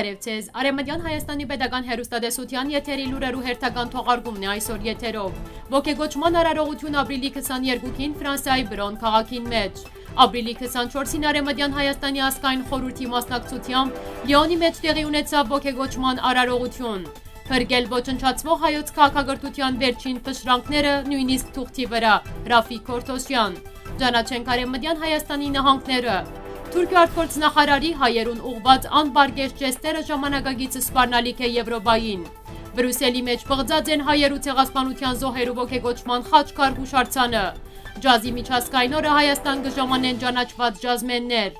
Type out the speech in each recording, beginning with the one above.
Բարև ձեզ։ Արեմտյան Հայաստանի Պետական Հերոստատեսության եթերի լուրերու հերթական թողարկումն է այսօր եթերով։ Ոգեգոճման արարողություն ապրիլի 22-ին Ֆրանսիայի Բրոն քաղաքին մեջ։ Ապրիլի 24-ին Արեմտյան Հայաստանի ազգային խորհրդի մասնակցությամբ Լիոնի մեջ տեղի ունեցավ ոգեգոճման արարողություն։ Փրկել ոչնչացվող հայոց քաղաքագործության վերջին փշրանքները նույնիսկ թուղթի վրա։ Ռաֆիկ Կորտոսյան։ Ճանաչենք Արեմտյան Հայաստանի նահանգները։ Թուրքի արտգործնախարարի հայերուն ուղված անպարգեշ ճեստերը ժամանակագից սպառնալիք է Եվրոպային։ Բրյուսելի մեջ բղձած են հայերու ցեղասպանության զոհերու ոգեգոճման խաչքար հուշարձանը։ Ջազի միջազգային օրը Հայաստան կժամանեն ճանաչված ջազմեններ։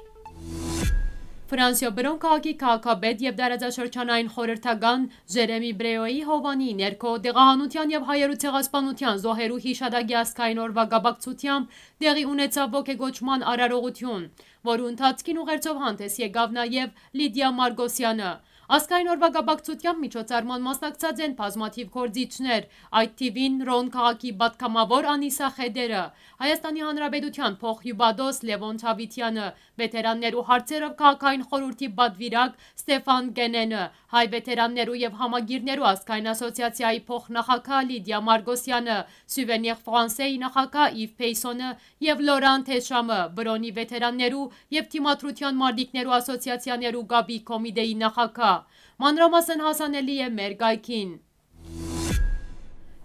Ֆրանսիոբրոն քաղաքի քաղաքապետ և դարաձաշրջանային խորհրդական Ժերեմի Բրեոյի հովանիի ներքո Տեղահանության և հայերու ցեղասպանության զոհերու հիշադակի ազգային օրվա կապակցությամբ տեղի ունեցավ ոգեգոչման արարողություն, որու ընթացքին ուղերձով հանդես եկավ նաև Լիդիա Մարգոսյանը, Ասկային օրվա կապակցությամբ միջոցառման մասնակցած են բազմաթիվ գործիչներ, այդ թիվին Ռոն քաղաքի պատգամավոր Անիսա Խեդերը, Հայաստանի Հանրապետության փոխյուբադոս Լևոն Թավիթյանը, վետերաններ ու հարցերով քաղաքային խորհրդի պատվիրակ Ստեփան Գենենը, հայ վետերաններու եւ համագիրներու ասկային ասոցիացիայի փոխնախագահ Լիդիա Մարգոսյանը, Սյուվենիեր Ֆրանսեի նախագահ Իվ Փեյսոնը եւ Լորան Թեշամը, Բրոնի վետերաններու եւ թիմադրության մարդիկներու ասոցիացիաներու գաբի կոմիտեի նախագահ Մանրամասն հասանելի է մեր կայքին։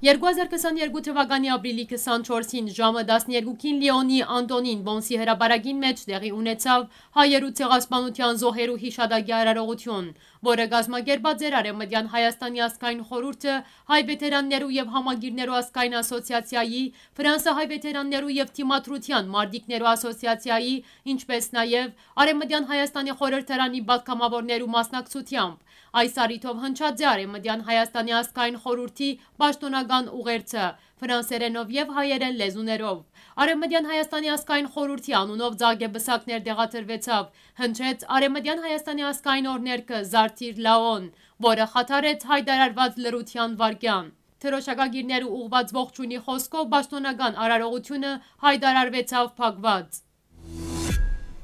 2022 թվականի ապրիլի 24-ին ժամը 12-ին լիոնի անտոնին բոնսի հրաբարագին մեջ տեղի ունեցավ հայերու ծեղասպանության զոհերու հիշադակի առարողություն որը գազմագերբած էր Արևմտյան Հայաստանի ազգային խորհուրդը, հայ վետերաններու եւ համագիրներու ազգային ասոցիացիայի, Ֆրանսահայ վետերաններու եւ թիմադրության մարդիկներու ասոցիացիայի, ինչպես նաեւ Արևմտյան Հայաստանի խորհրդարանի պատգամավորներու մասնակցությամբ։ Այս առիթով հնչած է Արևմտյան Հայաստանի ազգային խորհրդի պաշտոնական ուղերձը, ֆրանսերենով եւ հայերեն լեզուներով։ Արևմտյան Հայաստանի ազգային խորհրդի անունով ծագեբսակներ դեղատրվեցավ, հնչեց Արևմտյան Հայաստանի ազգային օրներկը Զարթիր Լաոն, որը խաթարեց հայտարարված լրության վարկյան։ Թերոշակագիրները ուղված ողջունի խոսքով պաշտոնական արարողությունը հայտարարվեցավ փակված։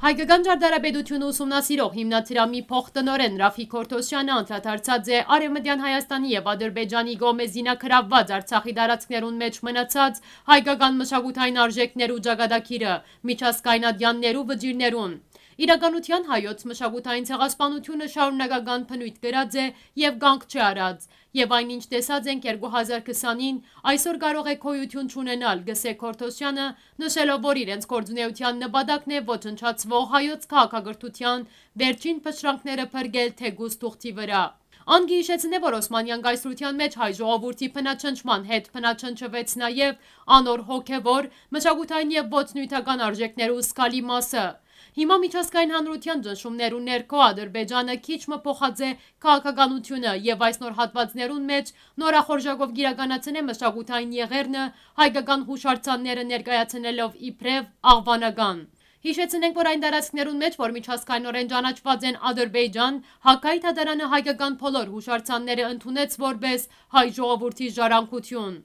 Հայկական ճարտարապետությունը ուսումնասիրող հիմնադրամի փոխտնօրեն Ռաֆիկ Հորթոսյանը անդրադարձած է Արևմտյան Հայաստանի եւ Ադրբեջանի գոմե զինաքրավված Արցախի տարածքներուն մեջ մնացած հայկական մշակութային արժեքներ ու ճակատագիրը միջազգայնադյաններու վճիրներուն Իրականության հայոց մշակութային ցեղասպանությունը շարունակական փնույթ գրած է եւ գանք չի արած, եւ այնինչ տեսած ենք 2020-ին այսօր կարող է քոյություն չունենալ, գսե Քորթոսյանը, նշելով, որ իրենց գործունեության նպատակն է ոչնչացվող հայոց քաղաքագրթության վերջին փշրանքները փրկել թեգուս թուղթի վրա։ Անգի հիշեցն է, որ Օսմանյան կայսրության մեջ հայ ժողովուրդի փնաչնչման հետ փնաչնչվեց նաև անոր հոգևոր, մշակութային եւ ոչ նյութական արժեքներու սկալի մասը։ Հիմա միջազգային հանրության ճնշումներ ու ներքո Ադրբեջանը քիչ մփոխած է քաղաքականությունը եւ այս նոր հատվածներուն մեջ նորախորժակով գիրականացնե մշակութային եղերնը հայկական հուշարձանները ներկայացնելով իբրև աղվանական։ Հիշեցնենք, որ այն տարածքներուն մեջ, որ միջազգայնորեն ճանաչված են Ադրբեջան, Հակայ թադարանը հայկական փոլոր հուշարձանները ընդունեց որպես հայ ժողովրդի ժառանգություն։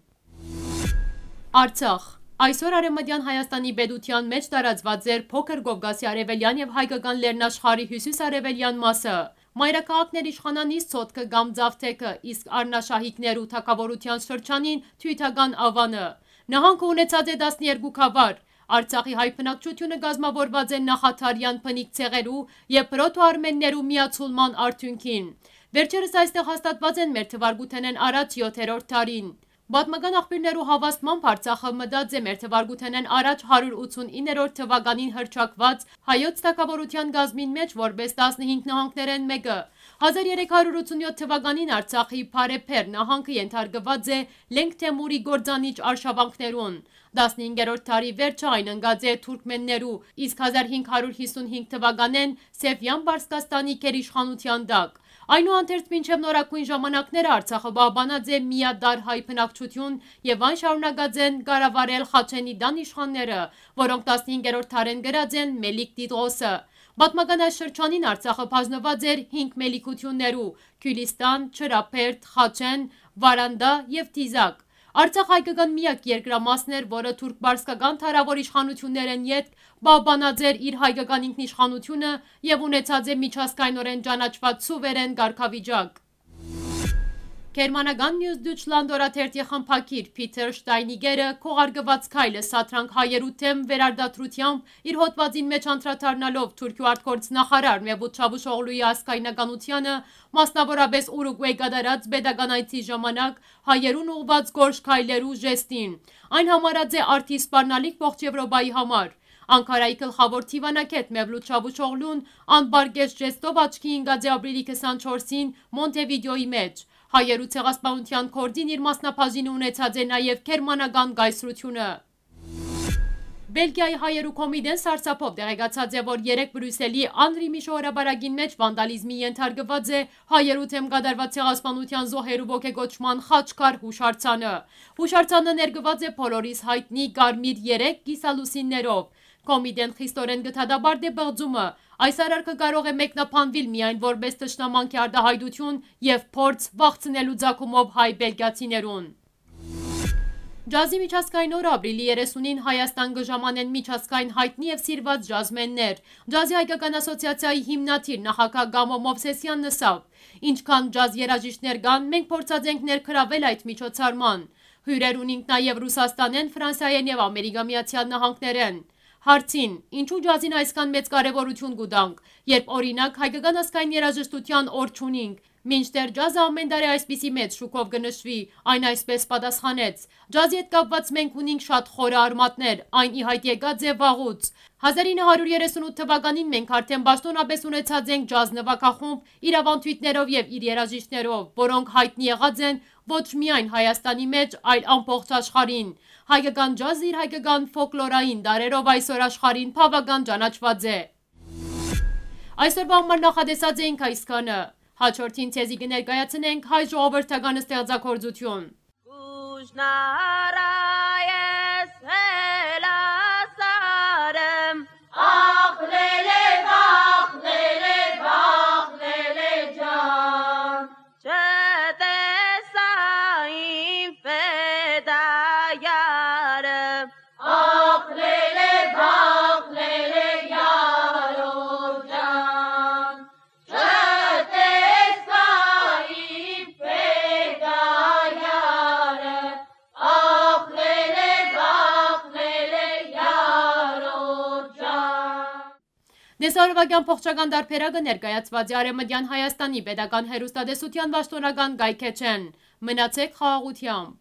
Արցախ Այսօր Արևմտյան Հայաստանի Բեդության մեջ տարածված էր փոքր Գովգասի Արևելյան եւ հայկական Լեռնաշխարի հյուսիս-արևելյան մասը։ Մայրաքաղաքներ իշխանան իսկ ցոտկը կամ ձավթեքը, իսկ Արնաշահիկներ ու թակավորության շրջանին թյութական ավանը։ Նահանգը ունեցած է 12 քավար։ Արցախի հայ բնակչությունը գազմավորված է նախաթարյան փնիկ ցեղերու եւ պրոտոարմեններու միացումման արդյունքին։ Վերջերս այստեղ հաստատված են մեր թվարգութենեն առաջ 7-րդ տարին։ Պատմական աղբյուրներու հավաստմամբ Արցախը մտած է մեր թվարգութենեն առաջ 189-րդ թվականին հրճակված հայոց թակավորության գազմին մեջ որպես 15 նահանգներ են մեկը։ 1387 թվականին Արցախի Փարեփեր նահանգը ենթարկված է Լենք Թեմուրի գործանիչ արշավանքներուն։ 15-րդ տարի վերջը այն ընկած է թուրքմեններու, իսկ 1555 թվականեն Սևյան Բարսկաստանի կերիշխանության դակ։ Այնուհանդերձ մինչև նորակույն ժամանակները Արցախը բաբանած է միադար հայ բնակչություն եւ այն շարունակած են կառավարել Խաչենիդան իշխանները, որոնք 15-րդ թարեն գրած են Մելիք Տիտղոսը։ Պատմական այս շրջանին Արցախը բաժնված էր 5 մելիքություններու՝ Քյուլիստան, Չրափերտ, Խաչեն, Վարանդա եւ Տիզակ։ Արցախ հայկական միակ երկրամասն էր, որը թուրք-բարսկական թարավոր իշխանություններեն ետք բաբանաձեր իր հայկական ինքնիշխանությունը և ունեցած է միջազգայնորեն ճանաչված սուվերեն գարգավիճակ։ Գերմանական Նյուզդյուչլանդ օրաթերթի խմփակիր Փիթեր Շտայնիգերը քողարկված քայլը սատրանք հայերու թեմ վերարդատրությամբ իր հոդվածին մեջ անդրադառնալով Թուրքիո արտգործնախարար Մևլութ Չավուշօղլուի ասկայնականությունը մասնավորապես Ուրուգվեյ կատարած pedagogan այցի ժամանակ հայերուն ուղված գորշ քայլերու ժեստին այն համարած է արդի սպառնալիք ողջ Եվրոպայի համար Անկարայի գլխավոր թիվանակետ Մևլութ Չավուշօղլուն անբարգեշ ժեստով աչքի ընկած է ապրիլի 24-ին Մոնտեվիդեոյի մեջ Հայերու ցեղասպանության կորդին իր մասնապազին ունեցած է նաև Քերմանական գայսրությունը։ Բելգիայի հայերու կոմիդեն սարսափով տեղեկացած է, որ 3 Բրյուսելի Անրիմի շահորաբարագին մեջ վանդալիզմի ենթարկված է հայերու թեմ կատարված ցեղասպանության զոհերու ոգեգոճման խաչքար հուշարձանը։ Հուշարձանը ներգված է փոլորիս հայտնի Գարմիր 3 կիսալուսիններով։ Կոմիդեն խիստորեն գտադաբար դե բղձումը։ Այս արարքը կարող է մեկնապանվել միայն որպես ճշնամանքի արդահայտություն եւ փորձ վախցնելու ցակումով հայ բելգիացիներուն։ Ջազի միջազգային օրը ապրիլի 30-ին Հայաստան գժամանեն միջազգային հայտնի եւ սիրված ջազմեններ։ Ջազի հայկական ասոցիացիայի հիմնադիր նախագահ Գամո Մովսեսյանն ասավ. Ինչքան ջազ երաժիշտներ կան, մենք փորձած ենք ներքրավել այդ միջոցառման։ Հյուրեր ունենք նաեւ ռուսաստանեն, ֆրանսիայեն եւ Ամերիկա Միացյալ Նահանգներեն։ Հարցին, ինչու ջազին այսքան մեծ կարևորություն կուտանք, երբ օրինակ հայկական ասկային երաժշտության օր չունենք, Մինչդեռ ջազը ամեն տարի այսպիսի մեծ շուկով կնշվի, այն այսպես պատասխանեց. «Ջազի հետ կապված մենք ունենք շատ խորը արմատներ, այն ի հայտ եկած է վաղուց։ 1938 թվականին մենք արդեն պաշտոնապես ունեցած ենք ջազ նվագախումբ իրավանդույթներով և իր երաժիշտներով, որոնք հայտնի եղած են ոչ միայն Հայաստանի մեջ, այլ ամբողջ աշխարհին։ Հայկական ջազը իր հայկական ֆոլկլորային տարրերով այսօր աշխարհին բավական ճանաչված է»։ Այսօրվա համար նախատեսած էինք այս քանը։ Հաջորդին ցեզի կներկայացնենք հայ ժողովրդական ստեղծագործություն։ Կուժնարայես հելասարեմ ախլել է բախնել է բախնել է ջան չտեսային ֆեդայարը ախլել Նեսարովակյան փողջական դարբերակը ներկայացված է Արևմտյան Հայաստանի Պետական Հերոստատեսության պաշտոնական գայքեչեն։ Մնացեք խաղաղությամբ։